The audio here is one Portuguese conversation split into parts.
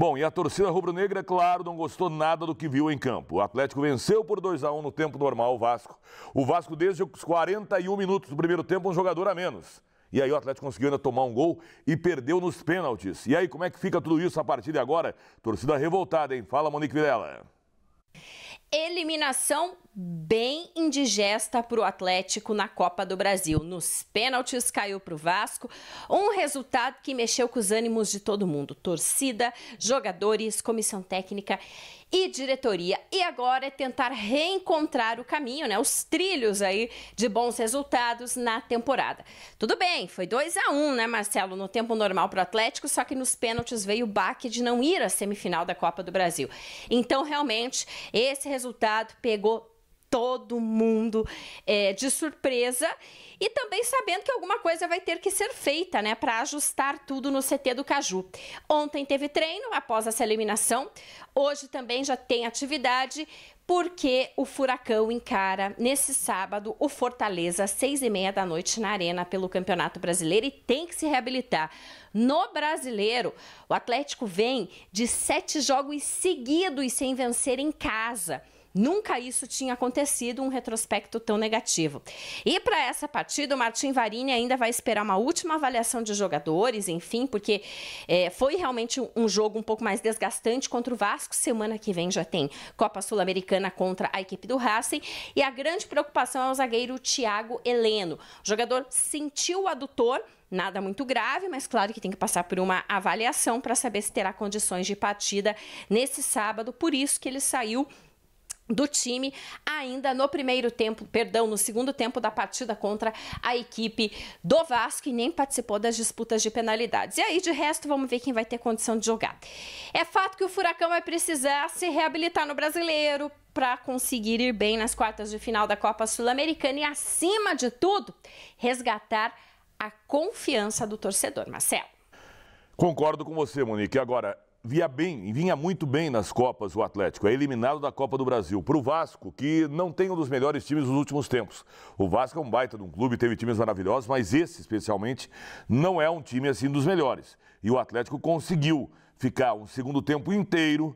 Bom, e a torcida rubro-negra, é claro, não gostou nada do que viu em campo. O Atlético venceu por 2 a 1 no tempo normal o Vasco. O Vasco, desde os 41 minutos do primeiro tempo, um jogador a menos. E aí o Atlético conseguiu ainda tomar um gol e perdeu nos pênaltis. E aí, como é que fica tudo isso a partir de agora? Torcida revoltada, hein? Fala, Monique Vilela. Eliminação bem indigesta para o Atlético na Copa do Brasil. Nos pênaltis caiu para o Vasco, um resultado que mexeu com os ânimos de todo mundo: torcida, jogadores, comissão técnica e diretoria. E agora é tentar reencontrar o caminho, né? Os trilhos aí de bons resultados na temporada. Tudo bem, foi 2 a 1, um, né, Marcelo, no tempo normal para o Atlético, só que nos pênaltis veio o baque de não ir à semifinal da Copa do Brasil. Então, realmente, esse resultado resultado pegou todo mundo é, de surpresa e também sabendo que alguma coisa vai ter que ser feita, né, para ajustar tudo no CT do Caju. Ontem teve treino após essa eliminação, hoje também já tem atividade porque o Furacão encara nesse sábado o Fortaleza às seis e meia da noite na arena pelo Campeonato Brasileiro e tem que se reabilitar. No Brasileiro, o Atlético vem de sete jogos seguidos sem vencer em casa. Nunca isso tinha acontecido, um retrospecto tão negativo. E para essa partida, o Martin Varini ainda vai esperar uma última avaliação de jogadores, enfim, porque é, foi realmente um jogo um pouco mais desgastante contra o Vasco. Semana que vem já tem Copa Sul-Americana contra a equipe do Racing. E a grande preocupação é o zagueiro Thiago Heleno. O jogador sentiu o adutor nada muito grave, mas claro que tem que passar por uma avaliação para saber se terá condições de partida nesse sábado. Por isso que ele saiu do time ainda no primeiro tempo, perdão, no segundo tempo da partida contra a equipe do Vasco e nem participou das disputas de penalidades. E aí, de resto, vamos ver quem vai ter condição de jogar. É fato que o Furacão vai precisar se reabilitar no Brasileiro para conseguir ir bem nas quartas de final da Copa Sul-Americana e, acima de tudo, resgatar a confiança do torcedor. Marcelo. Concordo com você, Monique. Agora, via bem, vinha muito bem nas Copas o Atlético. É eliminado da Copa do Brasil para o Vasco, que não tem um dos melhores times dos últimos tempos. O Vasco é um baita de um clube, teve times maravilhosos, mas esse especialmente não é um time assim dos melhores. E o Atlético conseguiu ficar um segundo tempo inteiro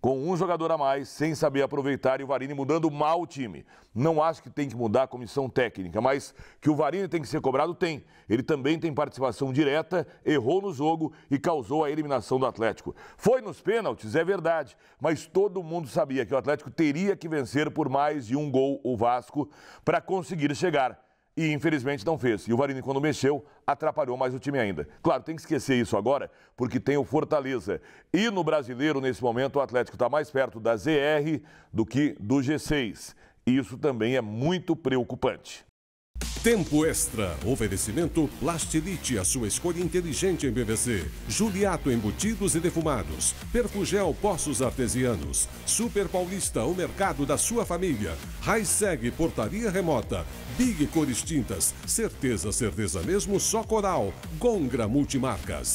com um jogador a mais, sem saber aproveitar e o Varini mudando mal o time. Não acho que tem que mudar a comissão técnica, mas que o Varini tem que ser cobrado, tem. Ele também tem participação direta, errou no jogo e causou a eliminação do Atlético. Foi nos pênaltis, é verdade, mas todo mundo sabia que o Atlético teria que vencer por mais de um gol o Vasco para conseguir chegar e infelizmente não fez. E o Varini, quando mexeu, atrapalhou mais o time ainda. Claro, tem que esquecer isso agora, porque tem o Fortaleza. E no brasileiro, nesse momento, o Atlético está mais perto da ZR do que do G6. E isso também é muito preocupante. Tempo Extra. Oferecimento Plastilite, a sua escolha inteligente em PVC. Juliato Embutidos e Defumados. Perfugel Poços Artesianos. Super Paulista, o mercado da sua família. Raiseg Portaria Remota. Big Cores Tintas. Certeza, certeza mesmo, só Coral. Gongra Multimarcas.